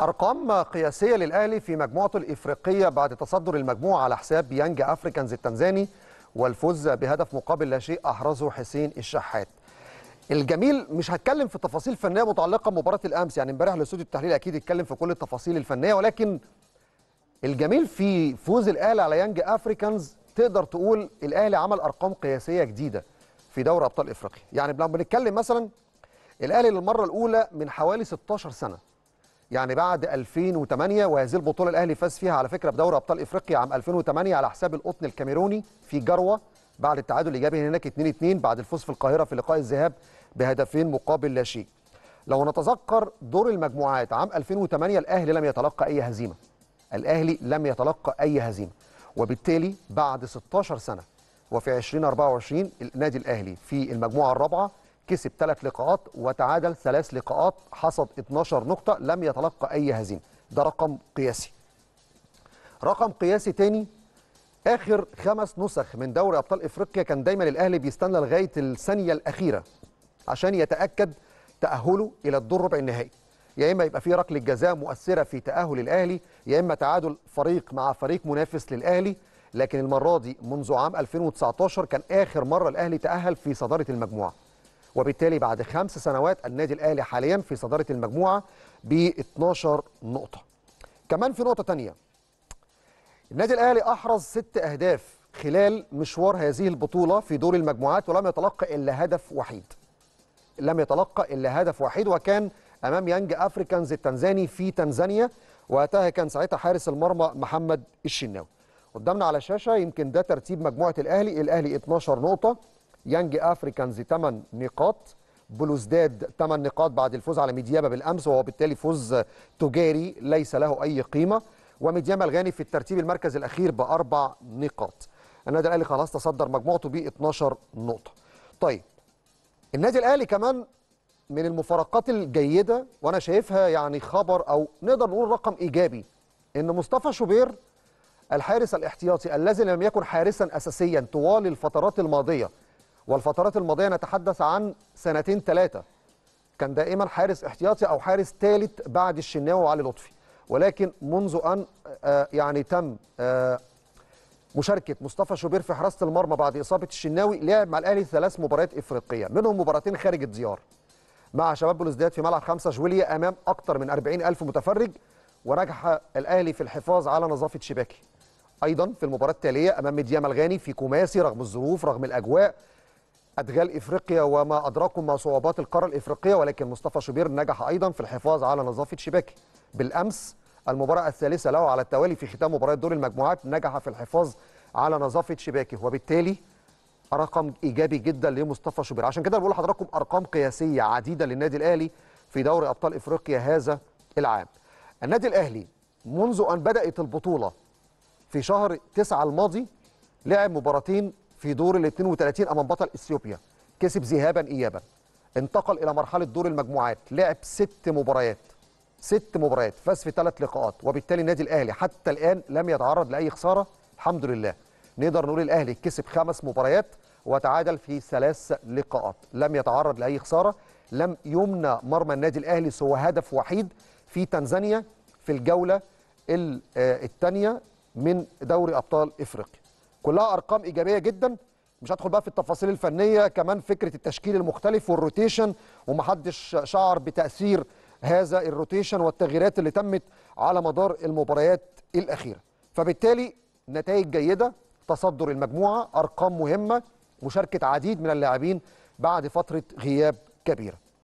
أرقام قياسية للأهلي في مجموعته الإفريقية بعد تصدر المجموعة على حساب يانج أفريكانز التنزاني والفوز بهدف مقابل لا شيء أحرزه حسين الشحات الجميل مش هتكلم في تفاصيل فنيه متعلقه بمباراه الامس يعني امبارح الاستوديو التحليل اكيد اتكلم في كل التفاصيل الفنيه ولكن الجميل في فوز الاهلي على يانج افريكانز تقدر تقول الاهلي عمل ارقام قياسيه جديده في دوري ابطال افريقيا يعني لما بنتكلم مثلا الاهلي للمره الاولى من حوالي 16 سنه يعني بعد 2008 وهذه البطوله الاهلي فاز فيها على فكره بدوري ابطال افريقيا عام 2008 على حساب القطن الكاميروني في جروه بعد التعادل الايجابي هناك 2-2 بعد الفوز في القاهره في لقاء الذهاب بهدفين مقابل لا شيء. لو نتذكر دور المجموعات عام 2008 الاهلي لم يتلقى اي هزيمه. الاهلي لم يتلقى اي هزيمه وبالتالي بعد 16 سنه وفي 2024 النادي الاهلي في المجموعه الرابعه كسب ثلاث لقاءات وتعادل ثلاث لقاءات حصد 12 نقطة لم يتلقى أي هزيمة ده رقم قياسي رقم قياسي تاني آخر خمس نسخ من دوري أبطال إفريقيا كان دايما الأهلي بيستنى لغاية الثانية الأخيرة عشان يتأكد تأهله إلى الدور ربع النهائي يا إما يبقى في ركلة جزاء مؤثرة في تأهل الأهلي يا إما تعادل فريق مع فريق منافس للأهلي لكن المرة دي منذ عام 2019 كان آخر مرة الأهلي تأهل في صدارة المجموعة وبالتالي بعد خمس سنوات النادي الاهلي حاليا في صداره المجموعه ب 12 نقطه. كمان في نقطه ثانيه النادي الاهلي احرز ست اهداف خلال مشوار هذه البطوله في دور المجموعات ولم يتلقى الا هدف وحيد. لم يتلقى الا هدف وحيد وكان امام يانج افريكانز التنزاني في تنزانيا وقتها كان ساعتها حارس المرمى محمد الشناوي. قدامنا على الشاشه يمكن ده ترتيب مجموعه الاهلي، الاهلي 12 نقطه يانج افريكانز 8 نقاط بلوزداد 8 نقاط بعد الفوز على ميديابا بالامس وهو بالتالي فوز تجاري ليس له اي قيمه وميديابا الغاني في الترتيب المركز الاخير باربع نقاط النادي الاهلي خلاص تصدر مجموعته ب 12 نقطه طيب النادي الاهلي كمان من المفارقات الجيده وانا شايفها يعني خبر او نقدر نقول رقم ايجابي ان مصطفى شوبير الحارس الاحتياطي الذي لم يكن حارسا اساسيا طوال الفترات الماضيه والفترات الماضيه نتحدث عن سنتين ثلاثه كان دائما حارس احتياطي او حارس ثالث بعد الشناوي وعلي لطفي ولكن منذ ان آه، يعني تم آه، مشاركه مصطفى شوبير في حراسه المرمى بعد اصابه الشناوي لعب مع الاهلي ثلاث مباريات افريقيه منهم مباراتين خارج الديار مع شباب بلوزداد في ملعب 5 جويليا امام اكثر من 40 الف متفرج ونجح الاهلي في الحفاظ على نظافه شباكي ايضا في المباراه التاليه امام ديام الغاني في كوماسي رغم الظروف رغم الاجواء أدغال إفريقيا وما أدراكم مع صعوبات القارة الإفريقية ولكن مصطفى شوبير نجح أيضا في الحفاظ على نظافة شباكه بالأمس المباراة الثالثة له على التوالي في ختام مباراة دور المجموعات نجح في الحفاظ على نظافة شباكه وبالتالي رقم إيجابي جدا لمصطفى شوبير عشان كده بقول لحضراتكم أرقام قياسية عديدة للنادي الأهلي في دوري أبطال إفريقيا هذا العام النادي الأهلي منذ أن بدأت البطولة في شهر 9 الماضي لعب مباراتين في دور ال 32 امام بطل اثيوبيا كسب ذهابا ايابا انتقل الى مرحله دور المجموعات لعب ست مباريات ست مباريات فاز في ثلاث لقاءات وبالتالي النادي الاهلي حتى الان لم يتعرض لاي خساره الحمد لله نقدر نقول الاهلي كسب خمس مباريات وتعادل في ثلاث لقاءات لم يتعرض لاي خساره لم يمنى مرمى النادي الاهلي سوى هدف وحيد في تنزانيا في الجوله آه، الثانيه من دوري ابطال افريقيا كلها ارقام ايجابيه جدا مش هدخل بقى في التفاصيل الفنيه كمان فكره التشكيل المختلف والروتيشن ومحدش شعر بتاثير هذا الروتيشن والتغييرات اللي تمت على مدار المباريات الاخيره فبالتالي نتائج جيده تصدر المجموعه ارقام مهمه مشاركه عديد من اللاعبين بعد فتره غياب كبيره